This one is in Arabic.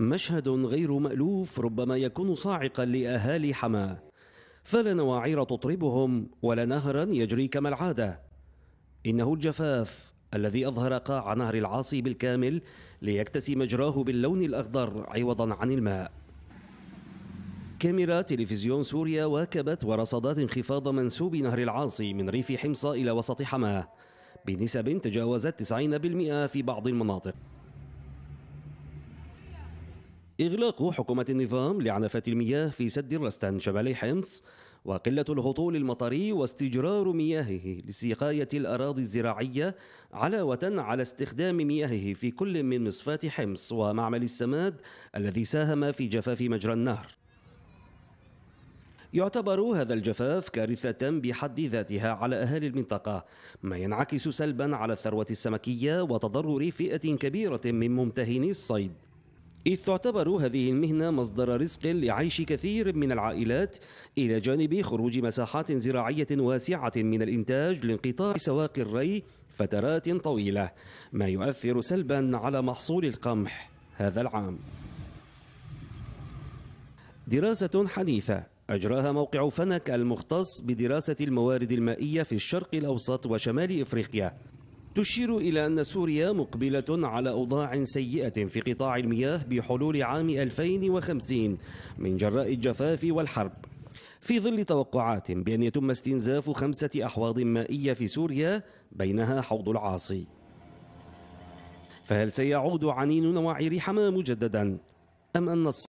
مشهد غير مألوف ربما يكون صاعقا لأهالي حماه فلا نواعير تطربهم ولا نهرا يجري كما العادة إنه الجفاف الذي أظهر قاع نهر العاصي بالكامل ليكتسي مجراه باللون الأخضر عوضا عن الماء كاميرا تلفزيون سوريا واكبت ورصدات انخفاض منسوب نهر العاصي من ريف حمص إلى وسط حماه بنسب تجاوزت 90% في بعض المناطق إغلاق حكومة النظام لعنفة المياه في سد الرستن شمالي حمص وقلة الهطول المطري واستجرار مياهه لسقاية الأراضي الزراعية علاوة على استخدام مياهه في كل من مصفات حمص ومعمل السماد الذي ساهم في جفاف مجرى النهر يعتبر هذا الجفاف كارثة بحد ذاتها على أهالي المنطقة ما ينعكس سلبا على الثروة السمكية وتضرر فئة كبيرة من ممتهني الصيد إذ تعتبر هذه المهنة مصدر رزق لعيش كثير من العائلات إلى جانب خروج مساحات زراعية واسعة من الإنتاج لانقطاع سواق الري فترات طويلة ما يؤثر سلبا على محصول القمح هذا العام دراسة حديثة أجراها موقع فنك المختص بدراسة الموارد المائية في الشرق الأوسط وشمال إفريقيا تشير إلى أن سوريا مقبلة على أوضاع سيئة في قطاع المياه بحلول عام 2050 من جراء الجفاف والحرب في ظل توقعات بأن يتم استنزاف خمسة أحواض مائية في سوريا بينها حوض العاصي فهل سيعود عنين نواعير حما مجددا أم أن الص...